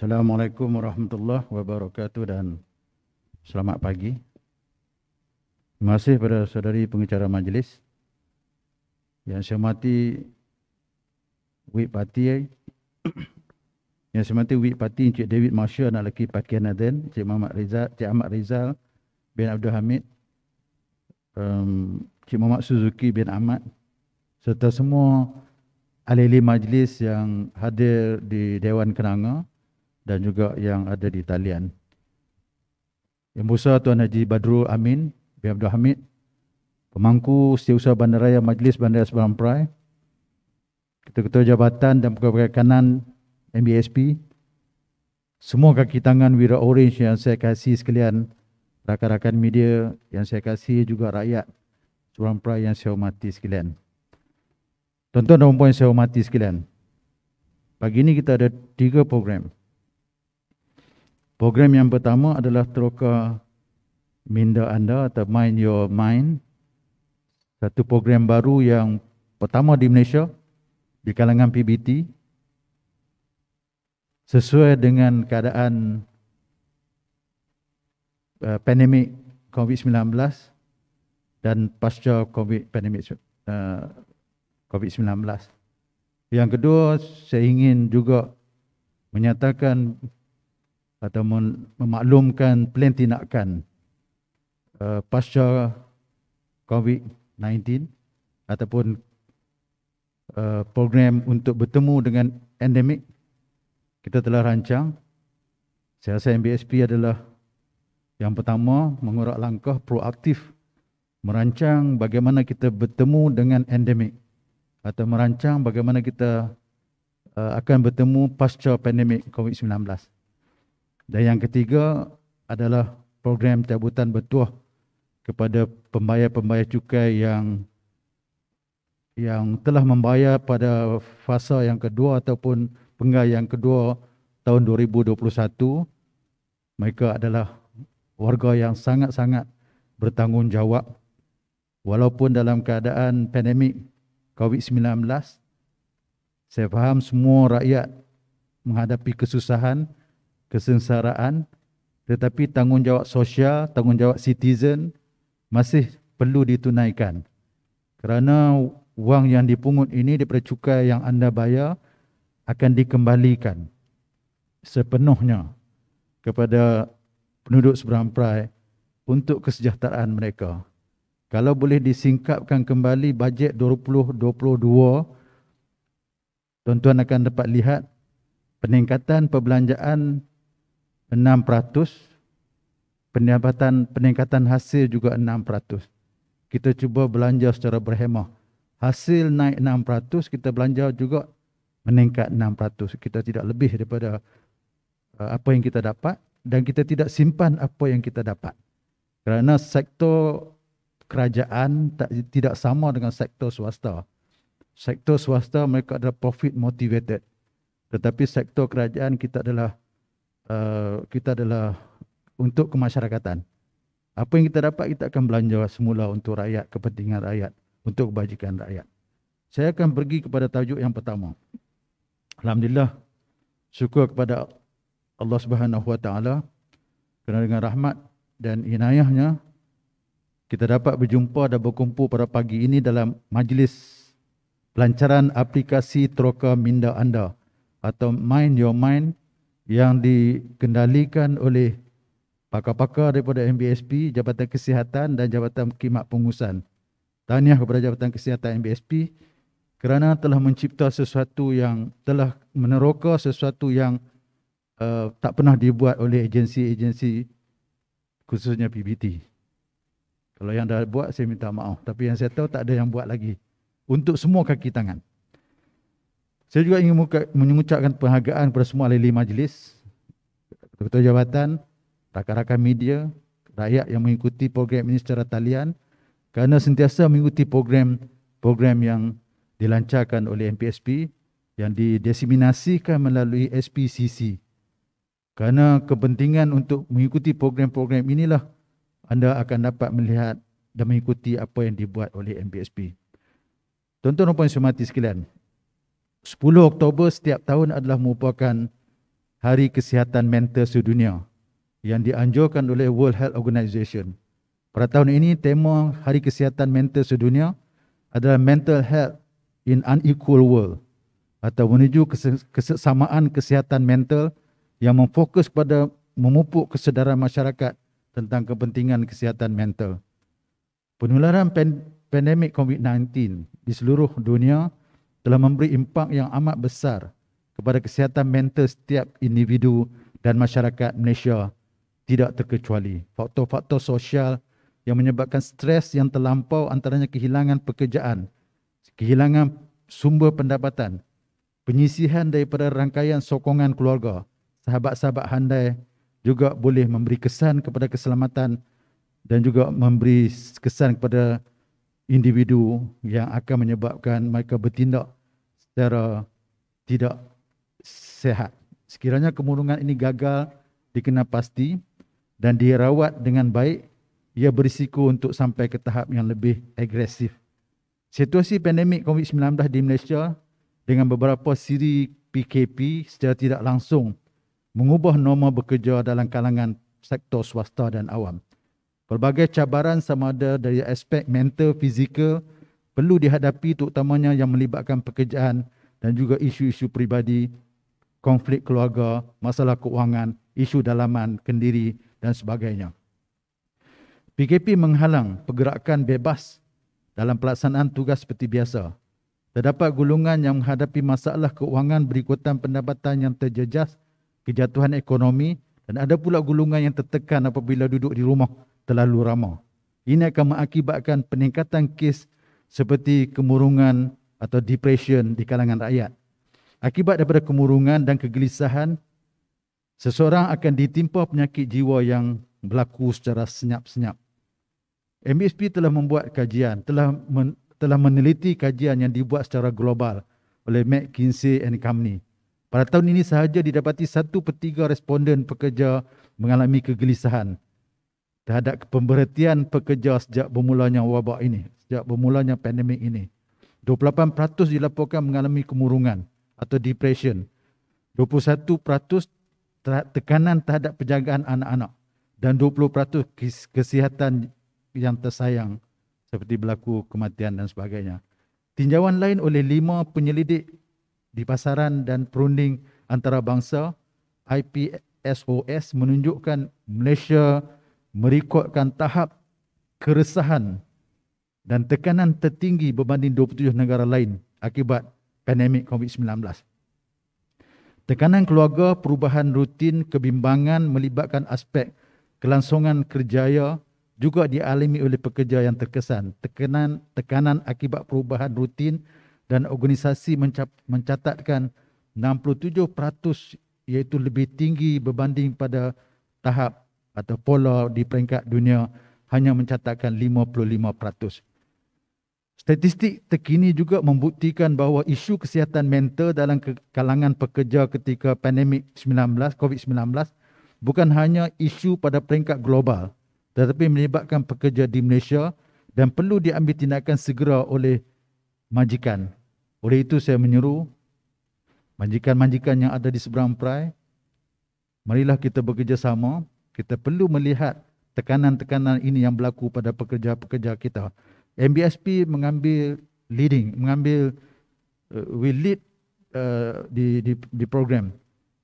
Assalamualaikum warahmatullahi wabarakatuh dan selamat pagi. Terima kasih kepada saudari pengacara majlis yang saya hormati Wip Parti yang saya hormati Wip Parti Encik David Marshall anak lelaki Pakian Aden Encik Muhammad Rizal Encik Ahmad Rizal bin Abdul Hamid um, Encik Muhammad Suzuki bin Ahmad serta semua ahli-ahli majlis yang hadir di Dewan Kenanga dan juga yang ada di talian. Yang Musa Tuan Haji Badrul Amin bin Abdul Hamid, pemangku Setiausaha Bandaraya Majlis Bandaraya Sebarang Perai, Ketua-Ketua Jabatan dan Pegawai Kanan MBSP, semua kaki tangan Wira Orange yang saya kasih sekalian, rakan-rakan media yang saya kasih juga rakyat Sebarang Perai yang saya hormati sekalian. Tuan-tuan dan puan-puan saya hormati sekalian, pagi ini kita ada tiga Program. Program yang pertama adalah teroka minda anda atau mind your mind. Satu program baru yang pertama di Malaysia di kalangan PBT sesuai dengan keadaan uh, pandemik COVID-19 dan pasca COVID pandemik uh, eh, COVID-19. Yang kedua, saya ingin juga menyatakan atau memaklumkan plan tindakan uh, pasca COVID-19 ataupun uh, program untuk bertemu dengan endemik kita telah rancang. Saya rasa MBSP adalah yang pertama mengurak langkah proaktif merancang bagaimana kita bertemu dengan endemik atau merancang bagaimana kita uh, akan bertemu pasca pandemik COVID-19. Dan yang ketiga adalah program cabutan bertuah kepada pembayar-pembayar cukai yang yang telah membayar pada fasa yang kedua ataupun penggal yang kedua tahun 2021 mereka adalah warga yang sangat-sangat bertanggungjawab walaupun dalam keadaan pandemik COVID-19 saya faham semua rakyat menghadapi kesusahan kesengsaraan tetapi tanggungjawab sosial, tanggungjawab citizen masih perlu ditunaikan. Kerana wang yang dipungut ini daripada cukai yang anda bayar akan dikembalikan sepenuhnya kepada penduduk seberang perai untuk kesejahteraan mereka. Kalau boleh disingkapkan kembali bajet 2022, tuan-tuan akan dapat lihat peningkatan perbelanjaan 6%. Pendapatan peningkatan hasil juga 6%. Kita cuba belanja secara berhemah. Hasil naik 6%, kita belanja juga meningkat 6%. Kita tidak lebih daripada uh, apa yang kita dapat dan kita tidak simpan apa yang kita dapat. Kerana sektor kerajaan tak, tidak sama dengan sektor swasta. Sektor swasta mereka adalah profit motivated. Tetapi sektor kerajaan kita adalah Eh, kita adalah untuk kemasyarakatan. Apa yang kita dapat kita akan belanja semula untuk rakyat, kepentingan rakyat, untuk kebajikan rakyat. Saya akan pergi kepada tajuk yang pertama. Alhamdulillah syukur kepada Allah Subhanahu Wa Taala kerana dengan rahmat dan inayahnya kita dapat berjumpa dan berkumpul pada pagi ini dalam majlis pelancaran aplikasi Troka Minda Anda atau Mind Your Mind yang dikendalikan oleh pakar-pakar daripada MBSP, Jabatan Kesihatan dan Jabatan Kimak Pengurusan. Tahniah kepada Jabatan Kesihatan MBSP kerana telah mencipta sesuatu yang telah meneroka sesuatu yang uh, tak pernah dibuat oleh agensi-agensi khususnya PBT. Kalau yang dah buat saya minta maaf, tapi yang saya tahu tak ada yang buat lagi untuk semua kaki tangan. Saya juga ingin mengucapkan penghargaan kepada semua ahli majlis, ketua jabatan, rakan-rakan media, rakyat yang mengikuti program ini secara talian kerana sentiasa mengikuti program-program yang dilancarkan oleh MPSP yang didesiminasikan melalui SPCC. Kerana kepentingan untuk mengikuti program-program inilah anda akan dapat melihat dan mengikuti apa yang dibuat oleh MPSP. Tuan-tuan dan puan-puan sekalian, 10 Oktober setiap tahun adalah merupakan hari kesihatan mental sedunia yang dianjurkan oleh World Health Organization. Pada tahun ini, tema hari kesihatan mental sedunia adalah mental health in unequal world atau menuju kesesamaan kesihatan mental yang memfokus pada memupuk kesedaran masyarakat tentang kepentingan kesihatan mental. Penularan pandemik COVID-19 di seluruh dunia telah memberi impak yang amat besar kepada kesihatan mental setiap individu dan masyarakat Malaysia tidak terkecuali. Faktor-faktor sosial yang menyebabkan stres yang terlampau antaranya kehilangan pekerjaan, kehilangan sumber pendapatan, penyisihan daripada rangkaian sokongan keluarga, sahabat-sahabat handai juga boleh memberi kesan kepada keselamatan dan juga memberi kesan kepada individu yang akan menyebabkan mereka bertindak secara tidak sehat. Sekiranya kemurungan ini gagal dikenal pasti dan dirawat dengan baik, ia berisiko untuk sampai ke tahap yang lebih agresif. Situasi pandemik COVID-19 di Malaysia dengan beberapa siri PKP secara tidak langsung mengubah norma bekerja dalam kalangan sektor swasta dan awam. Pelbagai cabaran sama ada dari aspek mental, fizikal perlu dihadapi terutamanya yang melibatkan pekerjaan dan juga isu-isu peribadi, konflik keluarga, masalah keuangan, isu dalaman, kendiri dan sebagainya. PKP menghalang pergerakan bebas dalam pelaksanaan tugas seperti biasa. Terdapat gulungan yang menghadapi masalah keuangan berikutan pendapatan yang terjejas, kejatuhan ekonomi dan ada pula gulungan yang tertekan apabila duduk di rumah terlalu ramah. Ini akan mengakibatkan peningkatan kes seperti kemurungan atau depression di kalangan rakyat. Akibat daripada kemurungan dan kegelisahan, seseorang akan ditimpa penyakit jiwa yang berlaku secara senyap-senyap. MBSP telah membuat kajian, telah men, telah meneliti kajian yang dibuat secara global oleh McKinsey and Company. Pada tahun ini sahaja didapati satu per responden pekerja mengalami kegelisahan terhadap pemberhentian pekerja sejak bermulanya wabak ini, sejak bermulanya pandemik ini. 28% dilaporkan mengalami kemurungan atau depression. 21% tekanan terhadap penjagaan anak-anak dan 20% kesihatan yang tersayang seperti berlaku kematian dan sebagainya. Tinjauan lain oleh lima penyelidik di pasaran dan perunding antarabangsa IPSOS menunjukkan Malaysia merekodkan tahap keresahan dan tekanan tertinggi berbanding 27 negara lain akibat pandemik COVID-19. Tekanan keluarga, perubahan rutin, kebimbangan melibatkan aspek kelangsungan kerjaya juga dialami oleh pekerja yang terkesan. Tekanan, tekanan akibat perubahan rutin dan organisasi mencatatkan 67% iaitu lebih tinggi berbanding pada tahap atau pola di peringkat dunia hanya mencatatkan 55%. Statistik terkini juga membuktikan bahawa isu kesihatan mental dalam kalangan pekerja ketika pandemik 19 COVID-19 bukan hanya isu pada peringkat global tetapi melibatkan pekerja di Malaysia dan perlu diambil tindakan segera oleh majikan. Oleh itu saya menyuruh majikan-majikan yang ada di seberang perai marilah kita bekerjasama kita perlu melihat tekanan-tekanan ini yang berlaku pada pekerja-pekerja kita. MBSP mengambil leading, mengambil uh, we lead uh, di, di di program.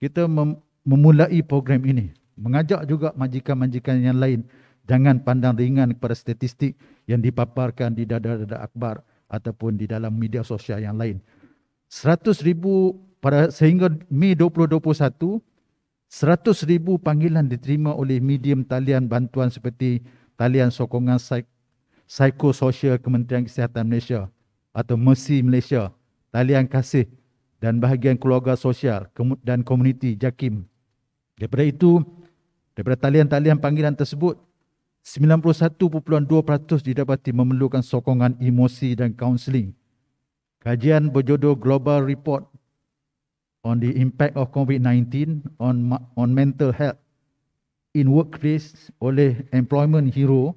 Kita mem, memulai program ini, mengajak juga majikan-majikan yang lain jangan pandang ringan kepada statistik yang dipaparkan di dada-dada akhbar ataupun di dalam media sosial yang lain. 100,000 pada sehingga Mei 2021 100,000 panggilan diterima oleh medium talian bantuan seperti talian sokongan psikososial Kementerian Kesihatan Malaysia atau Mercy Malaysia, talian kasih dan bahagian keluarga sosial dan komuniti JAKIM. Daripada itu, daripada talian-talian panggilan tersebut, 91.2% didapati memerlukan sokongan emosi dan kaunseling. Kajian berjodoh Global Report 2022 on the impact of COVID-19 on on mental health in workplace oleh Employment Hero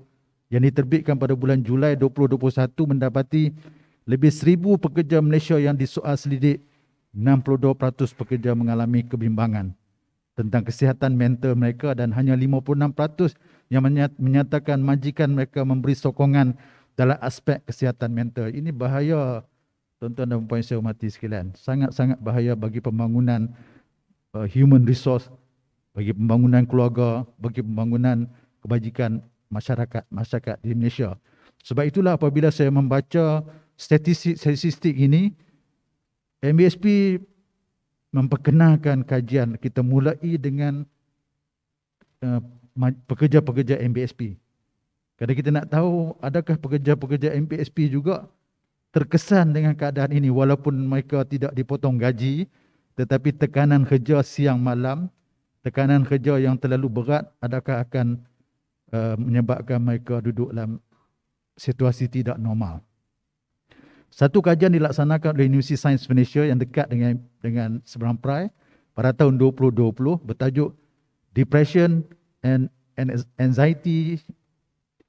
yang diterbitkan pada bulan Julai 2021 mendapati lebih seribu pekerja Malaysia yang disoal selidik 62% pekerja mengalami kebimbangan tentang kesihatan mental mereka dan hanya 56% yang menyatakan majikan mereka memberi sokongan dalam aspek kesihatan mental. Ini bahaya tuan-tuan dan puan-puan saya hormati sekalian, sangat-sangat bahaya bagi pembangunan uh, human resource, bagi pembangunan keluarga, bagi pembangunan kebajikan masyarakat masyarakat di Malaysia. Sebab itulah apabila saya membaca statistik statistik ini, MBSP memperkenalkan kajian kita mulai dengan uh, pekerja-pekerja MBSP. Kadang kita nak tahu adakah pekerja-pekerja MBSP juga terkesan dengan keadaan ini walaupun mereka tidak dipotong gaji tetapi tekanan kerja siang malam tekanan kerja yang terlalu berat adakah akan uh, menyebabkan mereka duduk dalam situasi tidak normal satu kajian dilaksanakan oleh University Science Malaysia yang dekat dengan dengan seberang Prai pada tahun 2020 bertajuk Depression and Anxiety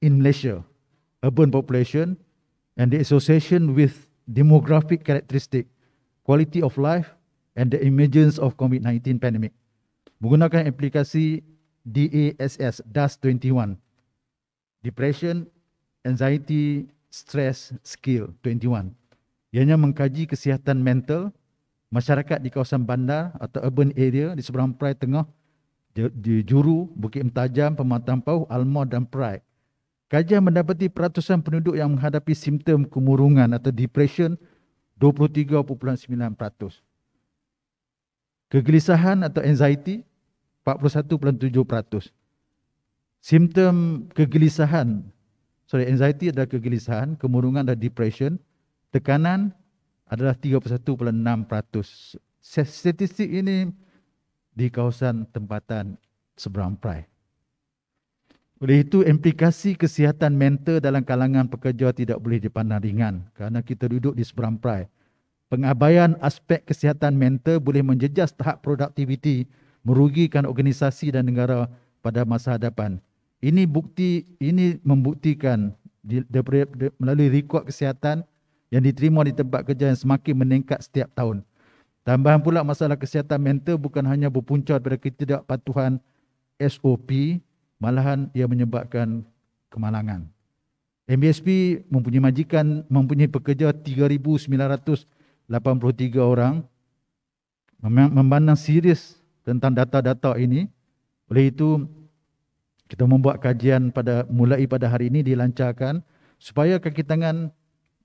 in Malaysia Urban Population and the association with demographic characteristic, quality of life, and the emergence of COVID-19 pandemic. Menggunakan aplikasi DASS, DAS21, Depression, Anxiety, Stress, Skill 21, ianya mengkaji kesihatan mental masyarakat di kawasan bandar atau urban area di seberang Perai Tengah, di Juru, Bukit Mentajam, Pematang Pauh, Alma dan Perai Kajian mendapati peratusan penduduk yang menghadapi simptom kemurungan atau depression 23.9%. Kegelisahan atau anxiety 41.7%. Simptom kegelisahan, sorry anxiety adalah kegelisahan, kemurungan adalah depression, tekanan adalah 31.6%. Statistik ini di kawasan tempatan seberang Perai. Oleh itu, implikasi kesihatan mental dalam kalangan pekerja tidak boleh dipandang ringan kerana kita duduk di seberang seberamprai. Pengabaian aspek kesihatan mental boleh menjejas tahap produktiviti, merugikan organisasi dan negara pada masa hadapan. Ini bukti ini membuktikan di, di, di, melalui rekod kesihatan yang diterima di tempat kerja yang semakin meningkat setiap tahun. Tambahan pula masalah kesihatan mental bukan hanya berpunca daripada ketidakpatuhan SOP malahan ia menyebabkan kemalangan. MBSP mempunyai majikan mempunyai pekerja 3983 orang memandang serius tentang data-data ini. Oleh itu kita membuat kajian pada mulai pada hari ini dilancarkan supaya kaki tangan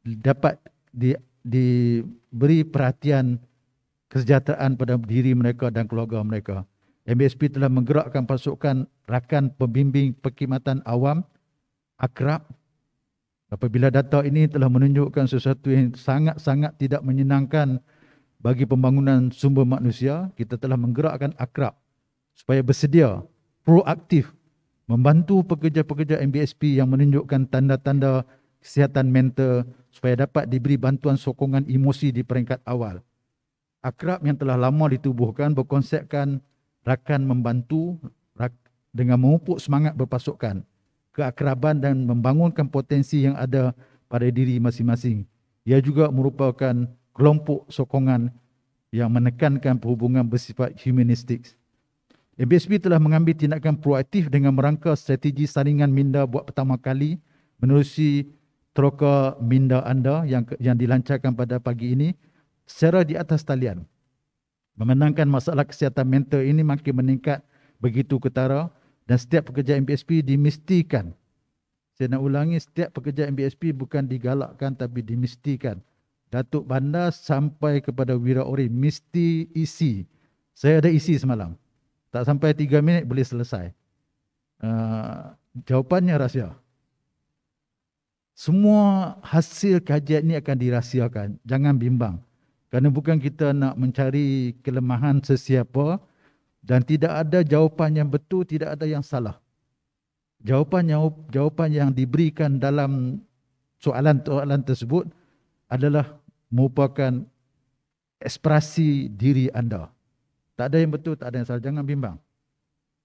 dapat di, diberi perhatian kesejahteraan pada diri mereka dan keluarga mereka. MBSP telah menggerakkan pasukan rakan pembimbing perkhidmatan awam akrab apabila data ini telah menunjukkan sesuatu yang sangat-sangat tidak menyenangkan bagi pembangunan sumber manusia kita telah menggerakkan akrab supaya bersedia proaktif membantu pekerja-pekerja MBSP yang menunjukkan tanda-tanda kesihatan mental supaya dapat diberi bantuan sokongan emosi di peringkat awal akrab yang telah lama ditubuhkan berkonsepkan rakan membantu dengan memupuk semangat berpasukan, keakraban dan membangunkan potensi yang ada pada diri masing-masing. Ia juga merupakan kelompok sokongan yang menekankan perhubungan bersifat humanistik. MBSB telah mengambil tindakan proaktif dengan merangka strategi saringan minda buat pertama kali menerusi teroka minda anda yang yang dilancarkan pada pagi ini secara di atas talian. Memenangkan masalah kesihatan mental ini makin meningkat begitu ketara dan setiap pekerja MBSP dimistikan. Saya nak ulangi, setiap pekerja MBSP bukan digalakkan tapi dimistikan. Datuk Bandar sampai kepada Wira Ori, mesti isi. Saya ada isi semalam. Tak sampai tiga minit boleh selesai. Uh, jawapannya rahsia. Semua hasil kajian ini akan dirahsiakan. Jangan bimbang. Kerana bukan kita nak mencari kelemahan sesiapa dan tidak ada jawapan yang betul, tidak ada yang salah. Jawapan yang, jawapan yang diberikan dalam soalan-soalan tersebut adalah merupakan ekspresi diri anda. Tak ada yang betul, tak ada yang salah. Jangan bimbang.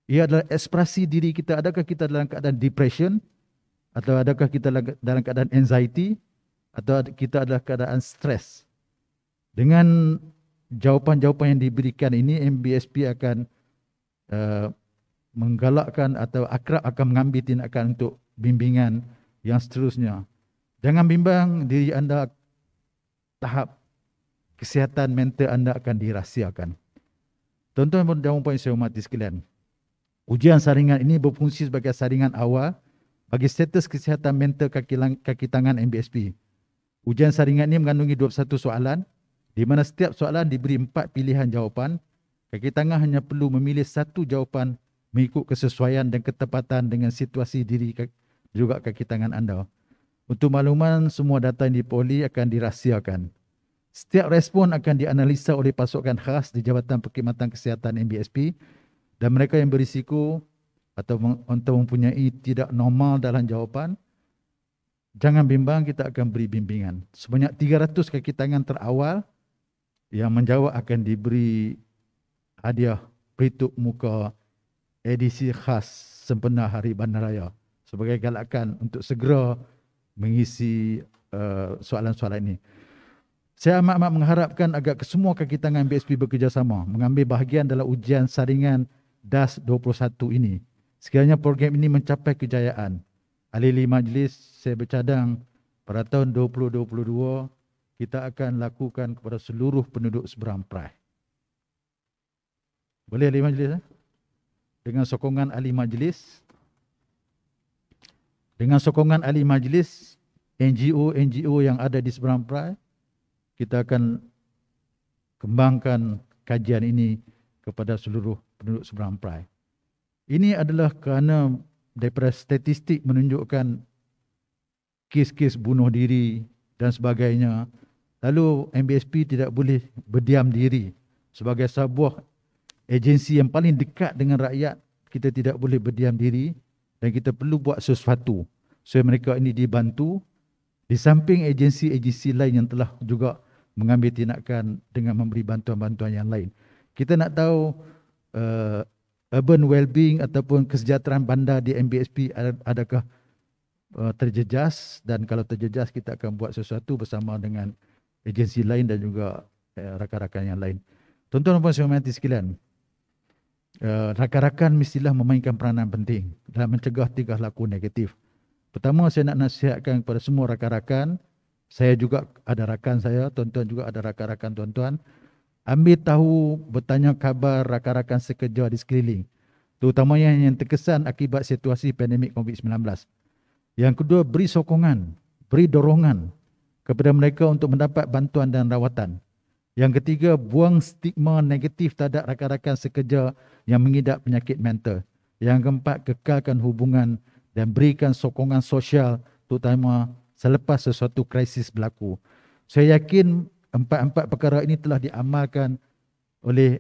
Ia adalah ekspresi diri kita. Adakah kita dalam keadaan depression? Atau adakah kita dalam keadaan anxiety? Atau kita adalah keadaan stress? Dengan jawapan-jawapan yang diberikan ini MBSP akan uh, menggalakkan atau akrab akan mengambil tindakan untuk bimbingan yang seterusnya. Jangan bimbang diri anda tahap kesihatan mental anda akan dirahsiakan. Tuan-tuan dan puan-puan yang saya hormati sekalian. Ujian saringan ini berfungsi sebagai saringan awal bagi status kesihatan mental kaki, kaki tangan MBSP. Ujian saringan ini mengandungi 21 soalan di mana setiap soalan diberi empat pilihan jawapan, kaki tangan hanya perlu memilih satu jawapan mengikut kesesuaian dan ketepatan dengan situasi diri juga kaki tangan anda. Untuk makluman, semua data yang dipoli akan dirahsiakan. Setiap respon akan dianalisa oleh pasukan khas di Jabatan Perkhidmatan Kesihatan MBSP dan mereka yang berisiko atau mempunyai tidak normal dalam jawapan, jangan bimbang, kita akan beri bimbingan. Sebanyak 300 kaki tangan terawal yang menjawab akan diberi hadiah peritup muka edisi khas sempena Hari Bandaraya sebagai galakan untuk segera mengisi uh, soalan-soalan ini. Saya amat-amat mengharapkan agar kesemua kaki tangan BSP bekerjasama mengambil bahagian dalam ujian saringan DAS 21 ini. Sekiranya program ini mencapai kejayaan, ahli-ahli majlis saya bercadang pada tahun 2022 kita akan lakukan kepada seluruh penduduk seberang perai. Boleh ahli majlis? Eh? Dengan sokongan ahli majlis, dengan sokongan ahli majlis, NGO-NGO yang ada di seberang perai, kita akan kembangkan kajian ini kepada seluruh penduduk seberang perai. Ini adalah kerana daripada statistik menunjukkan kes-kes bunuh diri dan sebagainya, Lalu MBSP tidak boleh berdiam diri sebagai sebuah agensi yang paling dekat dengan rakyat kita tidak boleh berdiam diri dan kita perlu buat sesuatu supaya mereka ini dibantu di samping agensi-agensi lain yang telah juga mengambil tindakan dengan memberi bantuan-bantuan yang lain. Kita nak tahu uh, urban well-being ataupun kesejahteraan bandar di MBSP adakah uh, terjejas dan kalau terjejas kita akan buat sesuatu bersama dengan agensi lain dan juga eh, rakan-rakan yang lain. Tuan-tuan dan puan-puan hormati sekalian, eh, rakan-rakan mestilah memainkan peranan penting dalam mencegah tingkah laku negatif. Pertama saya nak nasihatkan kepada semua rakan-rakan, saya juga ada rakan saya, tuan-tuan juga ada rakan-rakan tuan-tuan, ambil tahu bertanya khabar rakan-rakan sekerja di sekeliling. Terutamanya yang terkesan akibat situasi pandemik COVID-19. Yang kedua, beri sokongan, beri dorongan kepada mereka untuk mendapat bantuan dan rawatan. Yang ketiga, buang stigma negatif terhadap rakan-rakan sekerja yang mengidap penyakit mental. Yang keempat, kekalkan hubungan dan berikan sokongan sosial terutama selepas sesuatu krisis berlaku. Saya yakin empat-empat perkara ini telah diamalkan oleh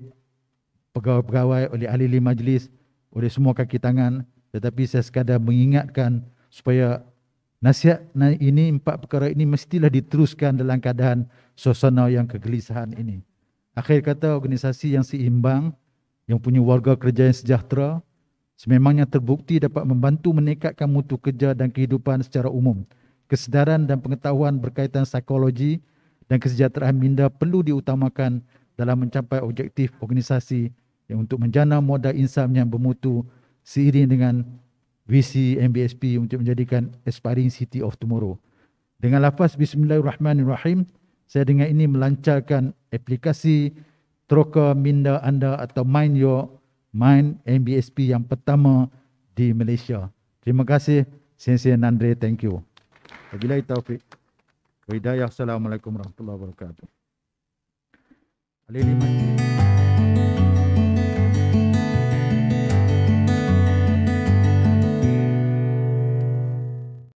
pegawai-pegawai, oleh ahli majlis, oleh semua kaki tangan. Tetapi saya sekadar mengingatkan supaya Nasihat ini, empat perkara ini mestilah diteruskan dalam keadaan suasana yang kegelisahan ini. Akhir kata, organisasi yang seimbang, yang punya warga kerja yang sejahtera, sememangnya terbukti dapat membantu meningkatkan mutu kerja dan kehidupan secara umum. Kesedaran dan pengetahuan berkaitan psikologi dan kesejahteraan minda perlu diutamakan dalam mencapai objektif organisasi yang untuk menjana modal insam yang bermutu seiring dengan Visi MBSP untuk menjadikan aspiring city of tomorrow. Dengan lafaz Bismillahirrahmanirrahim, saya dengan ini melancarkan aplikasi troka minda anda atau mind your mind MBSP yang pertama di Malaysia. Terima kasih Sensei Nandre, thank you. Wabillahi taufik. Wa hidayah. Assalamualaikum warahmatullahi wabarakatuh. Alhamdulillah.